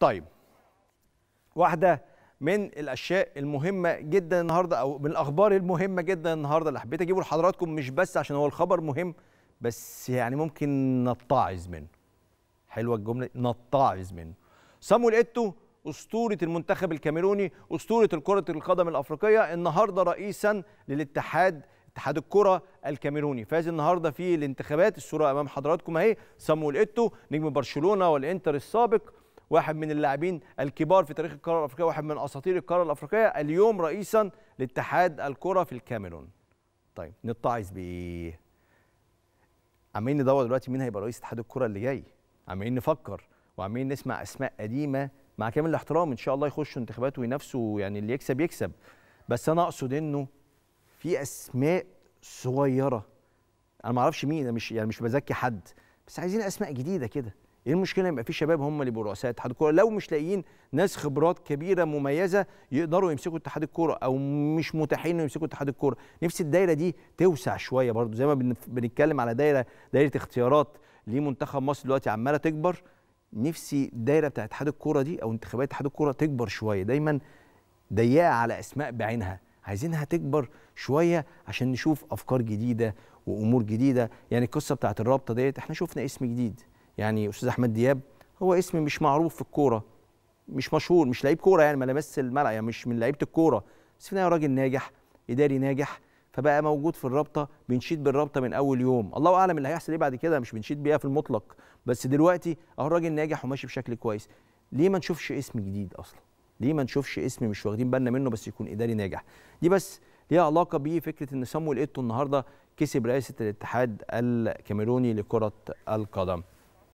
طيب واحده من الاشياء المهمه جدا النهارده او من الاخبار المهمه جدا النهارده اللي حبيت اجيبه لحضراتكم مش بس عشان هو الخبر مهم بس يعني ممكن نتعظ منه حلوه الجمله نتعظ منه صامويل ايتو اسطوره المنتخب الكاميروني اسطوره كره القدم الافريقيه النهارده رئيسا للاتحاد اتحاد الكره الكاميروني فاز النهارده في الانتخابات الصوره امام حضراتكم اهي صامويل ايتو نجم برشلونه والانتر السابق واحد من اللاعبين الكبار في تاريخ القاره الافريقيه واحد من اساطير القاره الافريقيه اليوم رئيسا لاتحاد الكره في الكاميرون طيب نتعظ بايه عمالين ندور دلوقتي مين هيبقى رئيس اتحاد الكره اللي جاي عمالين نفكر وعمالين نسمع اسماء قديمه مع كامل الاحترام ان شاء الله يخشوا انتخابات وينافسوا يعني اللي يكسب يكسب بس انا اقصد انه في اسماء صغيره انا ما اعرفش مين انا مش يعني مش بزكي حد بس عايزين اسماء جديده كده ايه المشكله يبقى في شباب هم اللي برؤساء رؤساء اتحاد الكوره لو مش لاقيين ناس خبرات كبيره مميزه يقدروا يمسكوا اتحاد الكوره او مش متاحين انه يمسكوا اتحاد الكوره نفسي الدايره دي توسع شويه برضو زي ما بنتكلم على دايره دايره اختيارات لمنتخب مصر دلوقتي عماله تكبر نفسي الدايره بتاعت اتحاد الكوره دي او انتخابات اتحاد الكوره تكبر شويه دايما ضيقه على اسماء بعينها عايزينها تكبر شويه عشان نشوف افكار جديده وامور جديده يعني القصه بتاعت الرابطه ديت احنا شفنا اسم جديد يعني استاذ احمد دياب هو اسم مش معروف في الكوره مش مشهور مش لعيب كوره يعني ما لمس الملعب يعني مش من لعيبه الكوره بس في راجل ناجح اداري ناجح فبقى موجود في الرابطه بنشيد بالرابطه من اول يوم الله اعلم اللي هيحصل ايه بعد كده مش بنشيد بيها في المطلق بس دلوقتي اهو راجل ناجح وماشي بشكل كويس ليه ما نشوفش اسم جديد اصلا ليه ما نشوفش اسم مش واخدين بالنا منه بس يكون اداري ناجح دي بس ليها علاقه بفكره ان سامويل ايتو النهارده كسب رئاسه الاتحاد الكاميروني لكره القدم